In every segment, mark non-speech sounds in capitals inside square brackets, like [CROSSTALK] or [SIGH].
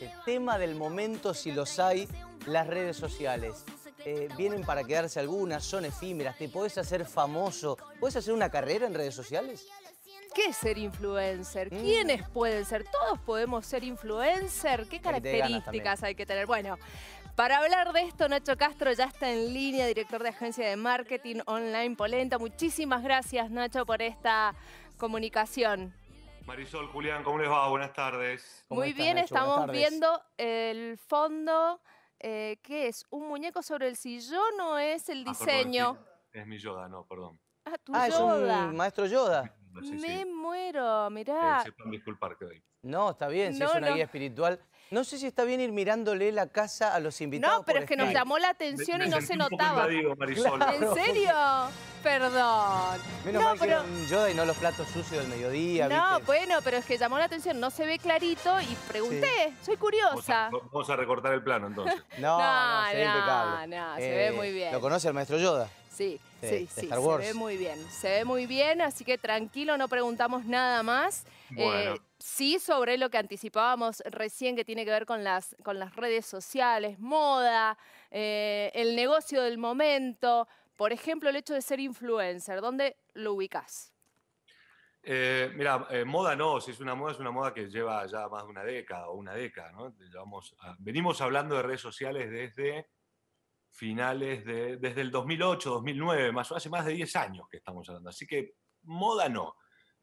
El Tema del momento, si los hay, las redes sociales. Eh, vienen para quedarse algunas, son efímeras, te puedes hacer famoso, ¿Puedes hacer una carrera en redes sociales. ¿Qué es ser influencer? Mm. ¿Quiénes pueden ser? ¿Todos podemos ser influencer? ¿Qué características hay que tener? Bueno, para hablar de esto, Nacho Castro ya está en línea, director de agencia de marketing online Polenta. Muchísimas gracias, Nacho, por esta comunicación. Marisol, Julián, ¿cómo les va? Buenas tardes. Muy bien, estamos viendo el fondo, eh, ¿qué es? ¿Un muñeco sobre el sillón o es el ah, diseño? es mi Yoda, no, perdón. Ah, tu ah, es un maestro Yoda. Me muero, mirá. Eh, no, está bien, si es una guía espiritual. No sé si está bien ir mirándole la casa a los invitados. No, pero es que nos llamó la atención y no se notaba. ¿En serio? Perdón. Menos no, mal pero... Yoda y no los platos sucios del mediodía. No, bueno, pero es que llamó la atención, no se ve clarito y pregunté, soy curiosa. Vamos a, recortar el plano entonces. No, no, no, se no se ve muy eh, bien. ¿Lo conoce el maestro Yoda? Sí, sí, sí, se ve muy bien, se ve muy bien, así que tranquilo, no preguntamos nada más. Eh, sí, sobre lo que anticipábamos recién que tiene que ver con las, con las redes sociales, moda, eh, el negocio del momento, por ejemplo, el hecho de ser influencer, ¿dónde lo ubicas? Eh, mira, moda no, si es una moda, es una moda que lleva ya más de una década o una década, ¿no? Ah, venimos hablando de redes sociales desde finales de, desde el 2008, 2009, más hace más de 10 años que estamos hablando. Así que moda no.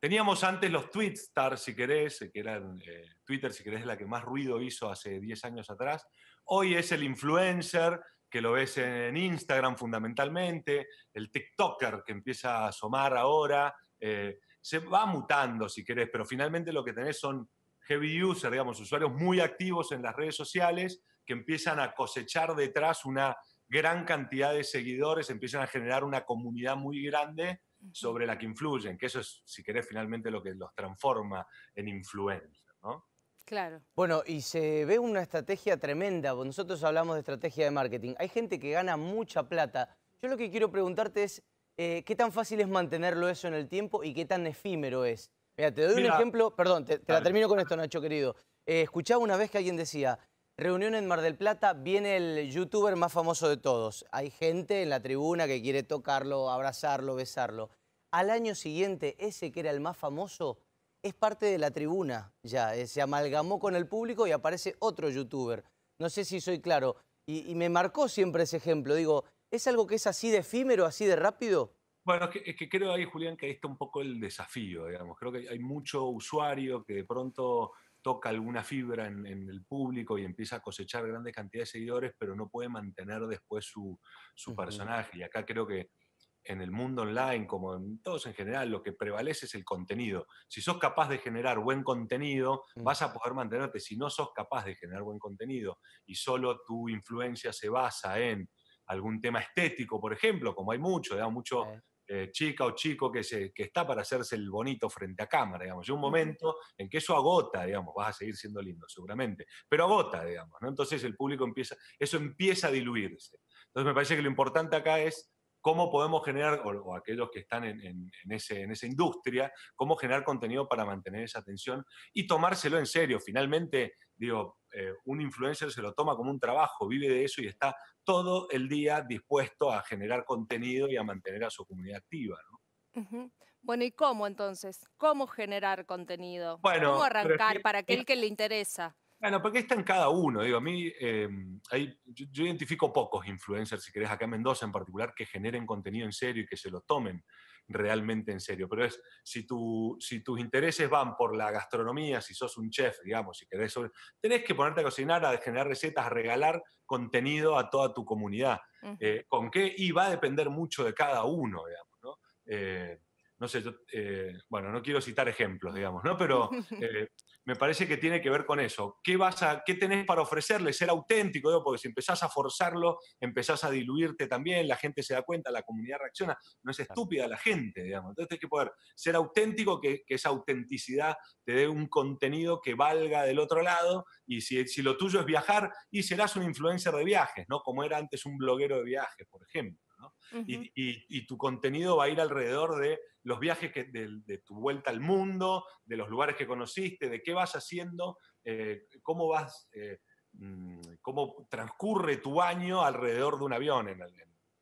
Teníamos antes los tweetstars, si querés, que eran eh, Twitter, si querés, la que más ruido hizo hace 10 años atrás. Hoy es el influencer, que lo ves en Instagram fundamentalmente, el TikToker que empieza a asomar ahora. Eh, se va mutando, si querés, pero finalmente lo que tenés son heavy user, digamos, usuarios muy activos en las redes sociales que empiezan a cosechar detrás una gran cantidad de seguidores, empiezan a generar una comunidad muy grande sobre la que influyen, que eso es, si querés, finalmente lo que los transforma en influencia, ¿no? Claro. Bueno, y se ve una estrategia tremenda. Nosotros hablamos de estrategia de marketing. Hay gente que gana mucha plata. Yo lo que quiero preguntarte es, eh, ¿qué tan fácil es mantenerlo eso en el tiempo y qué tan efímero es? Mira, te doy un ejemplo, perdón, te, la termino con esto, Nacho, querido. Eh, escuchaba una vez que alguien decía, Reunión en Mar del Plata, viene el youtuber más famoso de todos. Hay gente en la tribuna que quiere tocarlo, abrazarlo, besarlo. Al año siguiente, ese que era el más famoso es parte de la tribuna ya, eh, se amalgamó con el público y aparece otro youtuber. No sé si soy claro. Y, me marcó siempre ese ejemplo. Digo, ¿es algo que es así de efímero, así de rápido? Bueno, es que, que creo ahí, Julián, que ahí está un poco el desafío, digamos. Creo que hay mucho usuario que de pronto toca alguna fibra en, el público y empieza a cosechar grandes cantidades de seguidores, pero no puede mantener después su, personaje. Y acá creo que en el mundo online, como en todos en general, lo que prevalece es el contenido. Si sos capaz de generar buen contenido, mm. vas a poder mantenerte. Si no sos capaz de generar buen contenido y solo tu influencia se basa en algún tema estético, por ejemplo, como hay mucho, ¿verdad? mucho eh, chica o chico que, se, está para hacerse el bonito frente a cámara, digamos. un momento en que eso agota, digamos, vas a seguir siendo lindo seguramente, pero agota, digamos, ¿no? Entonces el público empieza, eso empieza a diluirse. Entonces me parece que lo importante acá es cómo podemos generar, o, aquellos que están en, ese, en, esa industria, cómo generar contenido para mantener esa atención y tomárselo en serio. Finalmente, digo, eh, un influencer se lo toma como un trabajo, vive de eso y está todo el día dispuesto a generar contenido y a mantener a su comunidad activa. Bueno, ¿y cómo entonces? ¿Cómo generar contenido? ¿Cómo arrancar para aquel que le interesa? Bueno, porque está en cada uno. Digo, a mí, em, yo, identifico pocos influencers, si querés, acá en Mendoza en particular, que generen contenido en serio y que se lo tomen realmente en serio. Pero es, si, si tus intereses van por la gastronomía, si sos un chef, digamos, si querés, sobre, tenés que ponerte a cocinar, a generar recetas, a regalar contenido a toda tu comunidad. Eh, ¿Con qué? Y va a depender mucho de cada uno, digamos, ¿no? Eh, no sé, eh, bueno, no quiero citar ejemplos, digamos, ¿no? Pero [LAUGHS] eh, me parece que tiene que ver con eso. ¿Qué, vas a, qué tenés para ofrecerle? Ser auténtico, porque si empezás a forzarlo, empezás a diluirte también, la gente se da cuenta, la comunidad reacciona, no es estúpida la gente, digamos. Entonces hay que poder ser auténtico, que, esa autenticidad te dé un contenido que valga del otro lado, y si, si lo tuyo es viajar, y serás un influencer de viajes, ¿no? Como era antes un bloguero de viajes, por ejemplo y, tu contenido va a ir alrededor de los viajes, de, tu vuelta al mundo, de los lugares que conociste, de qué vas haciendo, eh, cómo vas, eh, mm, transcurre tu año alrededor de un avión en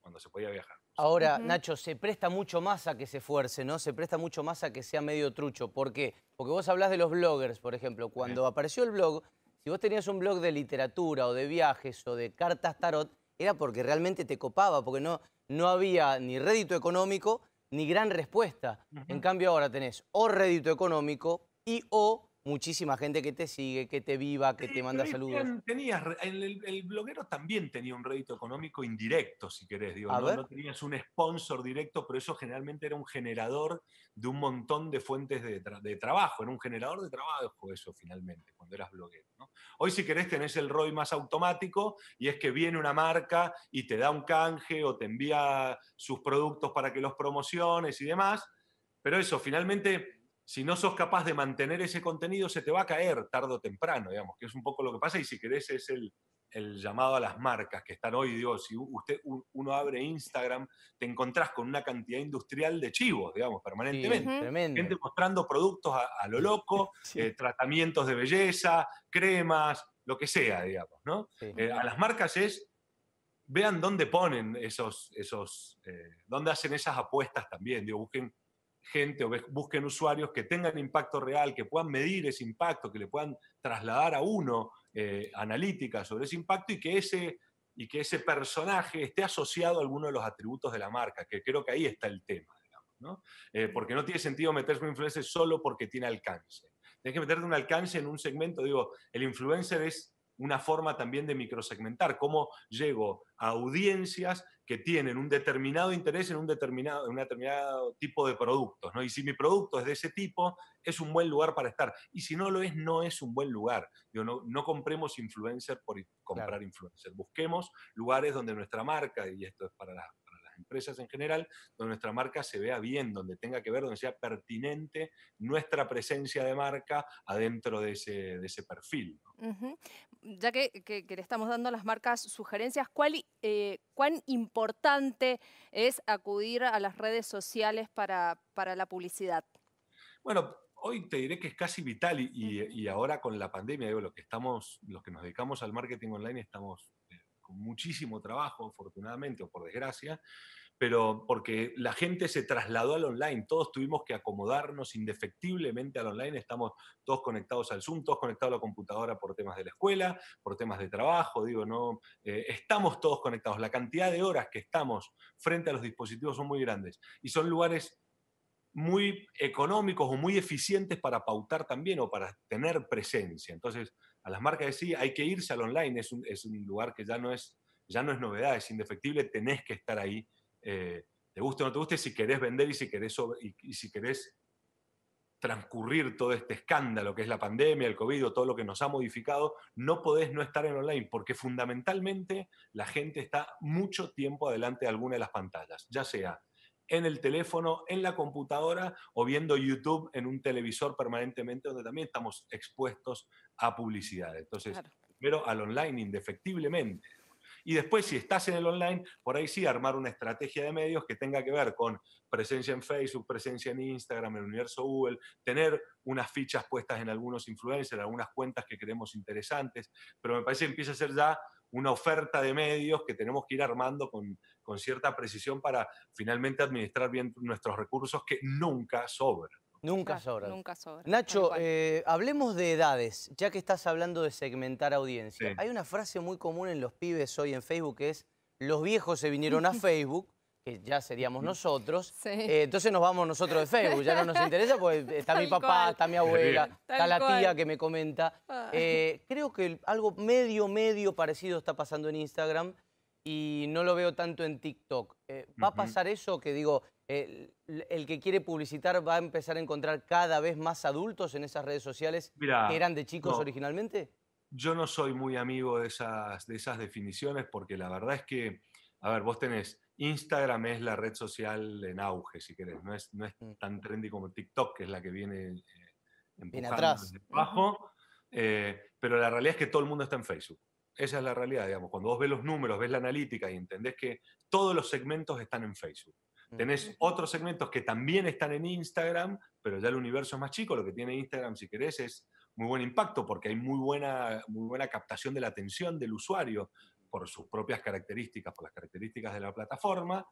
cuando se podía viajar. Ahora, Nacho, se presta mucho más a que se esfuerce, ¿no? Se presta mucho más a que sea medio trucho. ¿Por qué? Porque vos hablás de los bloggers, por ejemplo. Cuando apareció el blog, si vos tenías un blog de literatura o de viajes o de cartas tarot, era porque realmente te copaba, porque no, no había ni rédito económico ni gran respuesta. En cambio ahora tenés o rédito económico y o muchísima gente que te sigue, que te viva, que te manda saludos. Tenías, el, bloguero también tenía un rédito económico indirecto, si querés. Digo, ¿no? tenías un sponsor directo, pero eso generalmente era un generador de un montón de fuentes de, trabajo. Era un generador de trabajo eso finalmente, cuando eras bloguero. Hoy, si querés, tenés el ROI más automático y es que viene una marca y te da un canje o te envía sus productos para que los promociones y demás. Pero eso, finalmente si no sos capaz de mantener ese contenido, se te va a caer tarde o temprano, digamos, que es un poco lo que pasa. Y si querés, es el, llamado a las marcas que están hoy. dios si usted, uno abre Instagram, te encontrás con una cantidad industrial de chivos, digamos, permanentemente. Gente mostrando productos a, lo loco, [LAUGHS] eh, tratamientos de belleza, cremas, lo que sea, digamos, ¿no? Eh, a las marcas es vean dónde ponen esos, esos eh, dónde hacen esas apuestas también, digo, busquen gente o busquen usuarios que tengan impacto real, que puedan medir ese impacto, que le puedan trasladar a uno eh, analítica sobre ese impacto y que ese, y que ese personaje esté asociado a alguno de los atributos de la marca, que creo que ahí está el tema, ¿no? Eh, porque no tiene sentido meterse un influencer solo porque tiene alcance. Tienes que meterte un alcance en un segmento, digo, el influencer es una forma también de microsegmentar, cómo llego a audiencias que tienen un determinado interés en un determinado, determinado tipo de productos. ¿no? Y si mi producto es de ese tipo, es un buen lugar para estar. Y si no lo es, no es un buen lugar. no, no, compremos influencer por comprar influencer. Busquemos lugares donde nuestra marca, y esto es para la, empresas en general, donde nuestra marca se vea bien, donde tenga que ver, donde sea pertinente nuestra presencia de marca adentro de ese, de ese perfil. Ya que, le estamos dando a las marcas sugerencias, ¿cuál, eh, ¿cuán importante es acudir a las redes sociales para, para la publicidad? Bueno, hoy te diré que es casi vital y, ahora con la pandemia, digo, lo que estamos, los que nos dedicamos al marketing online estamos con muchísimo trabajo, afortunadamente o por desgracia, pero porque la gente se trasladó al online, todos tuvimos que acomodarnos indefectiblemente al online, estamos todos conectados al Zoom, todos conectados a la computadora por temas de la escuela, por temas de trabajo, digo, no, eh, estamos todos conectados, la cantidad de horas que estamos frente a los dispositivos son muy grandes y son lugares muy económicos o muy eficientes para pautar también o para tener presencia. Entonces, a las marcas de sí, hay que irse al online, es un, lugar que ya no es, ya no es novedad, es indefectible, tenés que estar ahí, eh, te guste o no te guste, si querés vender y si querés, y si querés transcurrir todo este escándalo que es la pandemia, el COVID todo lo que nos ha modificado, no podés no estar en online, porque fundamentalmente la gente está mucho tiempo adelante de alguna de las pantallas, ya sea en el teléfono, en la computadora o viendo YouTube en un televisor permanentemente donde también estamos expuestos a publicidad. Entonces, primero al online indefectiblemente. Y después, si estás en el online, por ahí sí armar una estrategia de medios que tenga que ver con presencia en Facebook, presencia en Instagram, en el universo Google, tener unas fichas puestas en algunos influencers, algunas cuentas que creemos interesantes, pero me parece que empieza a ser ya una oferta de medios que tenemos que ir armando con, con cierta precisión para finalmente administrar bien nuestros recursos que nunca sobran. Nunca sobra. Nunca sobra. Nacho, eh, hablemos de edades, ya que estás hablando de segmentar audiencia. Hay una frase muy común en los pibes hoy en Facebook que es, los viejos se vinieron a [LAUGHS] Facebook que ya seríamos nosotros, eh, entonces nos vamos nosotros de Facebook, ya no nos interesa porque [LAUGHS] está mi papá, está mi abuela, está la tía que me comenta. Ah. Eh, creo que algo medio, medio parecido está pasando en Instagram y no lo veo tanto en TikTok. Eh, ¿Va a pasar eso que digo, el, que quiere publicitar va a empezar a encontrar cada vez más adultos en esas redes sociales que eran de chicos originalmente? Yo no soy muy amigo de esas, de esas definiciones porque la verdad es que, a ver, vos tenés Instagram es la red social en auge, si querés. No es, no es mm. tan trendy como TikTok, que es la que viene eh, empujando atrás. abajo. Eh, pero la realidad es que todo el mundo está en Facebook. Esa es la realidad, digamos. Cuando vos ves los números, ves la analítica y entendés que todos los segmentos están en Facebook. Mm. Tenés otros segmentos que también están en Instagram, pero ya el universo es más chico. Lo que tiene Instagram, si querés, es muy buen impacto porque hay muy buena, muy buena captación de la atención del usuario por sus propias características, por las características de la plataforma,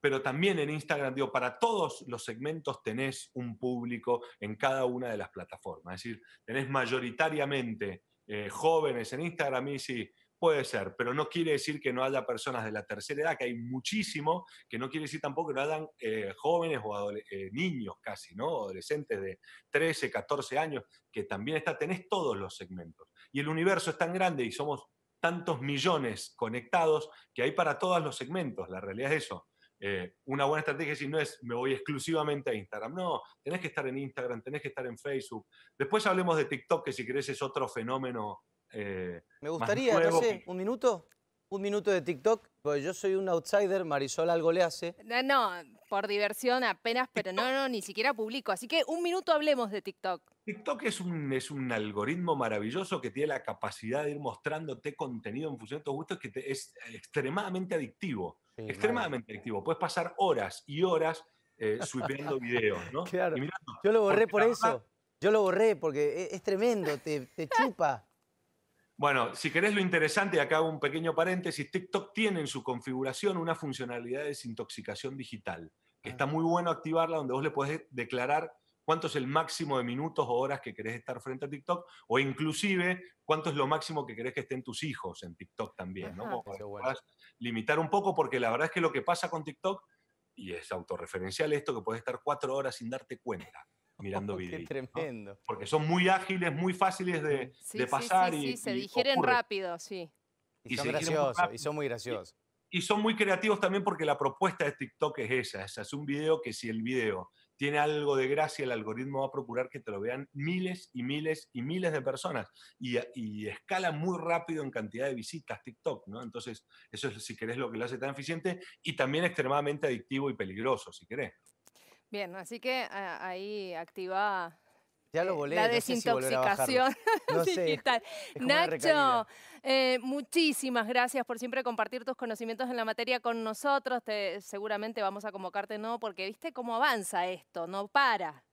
pero también en Instagram, digo, para todos los segmentos tenés un público en cada una de las plataformas. Es decir, tenés mayoritariamente eh, jóvenes en Instagram y sí, puede ser, pero no quiere decir que no haya personas de la tercera edad, que hay muchísimo, que no quiere decir tampoco que no hayan eh, jóvenes o eh, niños casi, ¿no? Adolescentes de 13, 14 años, que también está, tenés todos los segmentos. Y el universo es tan grande y somos tantos millones conectados que hay para todos los segmentos. La realidad es eso. Eh, una buena estrategia si no es me voy exclusivamente a Instagram. No, tenés que estar en Instagram, tenés que estar en Facebook. Después hablemos de TikTok, que si querés es otro fenómeno. Eh, me gustaría, no sé, un minuto un minuto de TikTok, porque yo soy un outsider, Marisol algo le hace. No, por diversión apenas, pero no, no, ni siquiera publico. Así que un minuto hablemos de TikTok. TikTok es un, es un algoritmo maravilloso que tiene la capacidad de ir mostrándote contenido en función de tus gustos que es extremadamente adictivo. extremadamente adictivo. Puedes pasar horas y horas eh, videos, ¿no? yo lo borré por eso. yo lo borré porque e, es, tremendo, te chupa. Bueno, si querés lo interesante, acá hago un pequeño paréntesis, TikTok tiene en su configuración una funcionalidad de desintoxicación digital, que está ah. muy bueno activarla, donde vos le podés declarar cuánto es el máximo de minutos o horas que querés estar frente a TikTok, o inclusive cuánto es lo máximo que querés que estén tus hijos en TikTok también, limitar un poco, porque la verdad es que lo que pasa con TikTok, y es autorreferencial esto, que puedes estar cuatro horas sin darte cuenta mirando [LAUGHS] videos. tremendo. Porque son muy ágiles, muy fáciles de, pasar. Sí, y, se digieren rápido, sí. Y, son graciosos, y son muy graciosos. Y, son muy creativos también porque la propuesta de TikTok es esa, es, es un video que si el video tiene algo de gracia, el algoritmo va a procurar que te lo vean miles y miles y miles de personas. Y, y, escala muy rápido en cantidad de visitas TikTok, ¿no? Entonces, eso es, si querés, lo que lo hace tan eficiente y también extremadamente adictivo y peligroso, si querés. Bien, así que ahí activa eh, la desintoxicación [LAUGHS] [LAUGHS] digital. Nacho, eh, muchísimas gracias por siempre compartir tus conocimientos en la materia con nosotros. Te, seguramente vamos a convocarte no, porque viste cómo avanza esto, no para.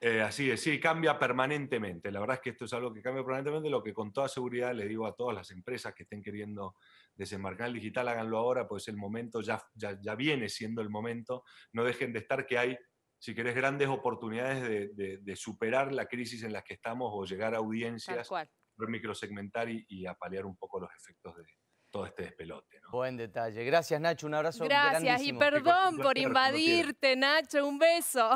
Eh, así es, sí, cambia permanentemente. La verdad es que esto es algo que cambia permanentemente, lo que con toda seguridad le digo a todas las empresas que estén queriendo desembarcar el digital, háganlo ahora, pues el momento ya, ya, ya, viene siendo el momento. No dejen de estar que hay, si querés, grandes oportunidades de, superar la crisis en la que estamos o llegar a audiencias, microsegmentar y, y apalear un poco los efectos de, todo este despelote. Buen detalle. Gracias, Nacho. Un abrazo. Gracias y perdón por invadirte, Nacho. Un beso.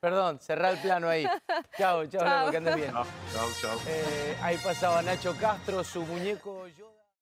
perdón, cerrar el plano ahí. Chao, chao, que andes bien. Chao, chao. Eh, ahí pasaba Nacho Castro, su muñeco. Yo...